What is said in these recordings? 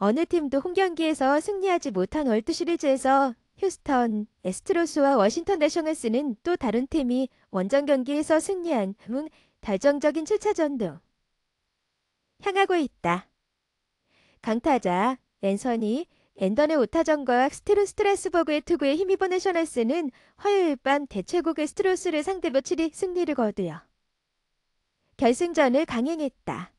어느 팀도 홈 경기에서 승리하지 못한 월드 시리즈에서 휴스턴, 에스트로스와 워싱턴 내셔널스는 또 다른 팀이 원정 경기에서 승리한 문 결정적인 7차전도 향하고 있다. 강타자 앤서니 앤던의 오타전과 스티루 스트라스버그의 투구에 힘입어 내셔널스는 화요일 밤 대체국의 스트로스를 상대 며칠리 승리를 거두어 결승전을 강행했다.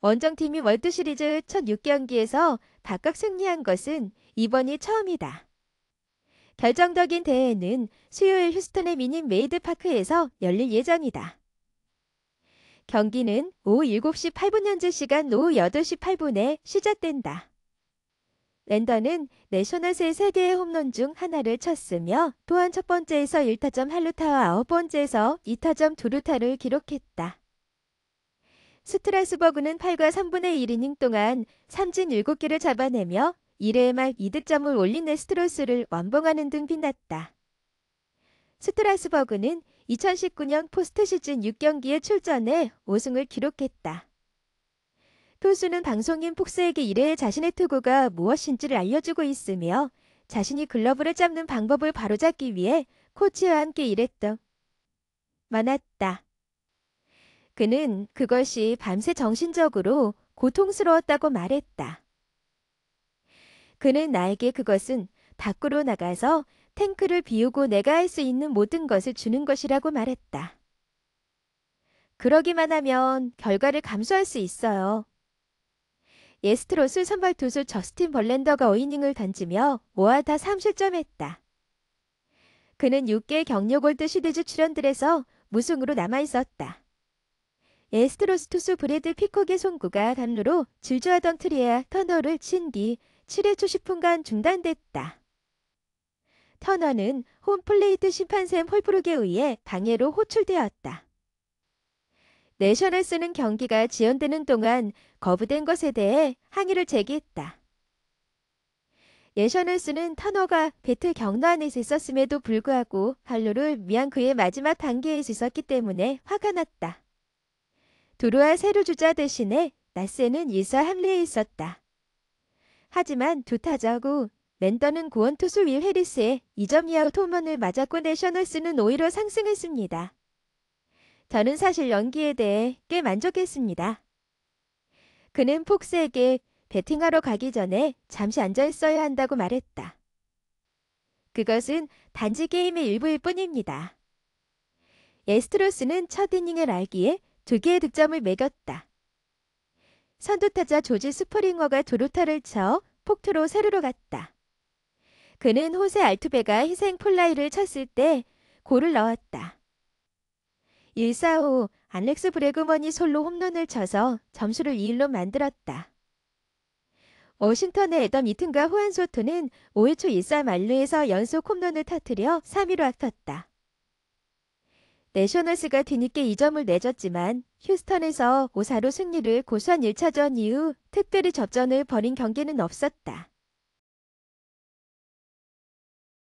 원정팀이 월드시리즈 첫 6경기에서 각각 승리한 것은 이번이 처음이다. 결정적인 대회는 수요일 휴스턴의 미니 메이드 파크에서 열릴 예정이다. 경기는 오후 7시 8분 현재 시간 오후 8시 8분에 시작된다. 랜더는 내셔널스의 3개의 홈런 중 하나를 쳤으며 또한 첫 번째에서 1타점 할루타와 아홉 번째에서 2타점 두루타를 기록했다. 스트라스버그는 8과 3분의 1이닝 동안 삼진 7개를 잡아내며 1회에 말 2득점을 올린 네스트로스를 완봉하는 등 빛났다. 스트라스버그는 2019년 포스트시즌 6경기에 출전해 5승을 기록했다. 투수는 방송인 폭스에게 1회에 자신의 투구가 무엇인지를 알려주고 있으며 자신이 글러브를 잡는 방법을 바로잡기 위해 코치와 함께 일했던 많았다. 그는 그것이 밤새 정신적으로 고통스러웠다고 말했다. 그는 나에게 그것은 밖으로 나가서 탱크를 비우고 내가 할 수 있는 모든 것을 주는 것이라고 말했다. 그러기만 하면 결과를 감수할 수 있어요. 예스트로스 선발 투수 저스틴 벌렌더가 어이닝을 던지며 모아다 3실점했다. 그는 6개 경력골드 시대주 출연들에서 무승으로 남아있었다. 에스트로스 투수 브래드 피콕의 송구가 담루로 질주하던 트리아 터너를 친 뒤 7회 초 10분간 중단됐다. 터너는 홈플레이트 심판샘 홀프룩에 의해 방해로 호출되었다. 내셔널스는 경기가 지연되는 동안 거부된 것에 대해 항의를 제기했다. 내셔널스는 터너가 배틀 경로 안에서 있었음에도 불구하고 할로를 위한 그의 마지막 단계에서 있었기 때문에 화가 났다. 도로와 세로 주자 대신에 나스는 에 이사 함리에 있었다. 하지만 두 타자고 랜더는 구원투수 윌 해리스의 2점 이하 토먼을 맞았고 내셔널스는 오히려 상승했습니다. 저는 사실 연기에 대해 꽤 만족했습니다. 그는 폭스에게 배팅하러 가기 전에 잠시 앉아 있어야 한다고 말했다. 그것은 단지 게임의 일부일 뿐입니다. 에스트로스는 첫 이닝을 알기에 두 개의 득점을 매겼다. 선두타자 조지 스프링어가 도루타를 쳐 폭투로 세루로 갔다. 그는 호세 알투베가 희생 폴라이를 쳤을 때 골을 넣었다. 1사 후 알렉스 브레그먼이 솔로 홈런을 쳐서 점수를 2일로 만들었다. 워싱턴의 애덤 이튼과 후안소토는 5회 초 1사 만루에서 연속 홈런을 터뜨려 3위로 앞섰다. 내셔널스가 뒤늦게 2 점을 내줬지만 휴스턴에서 5-4로 승리를 고수한 1차전 이후 특별히 접전을 벌인 경기는 없었다.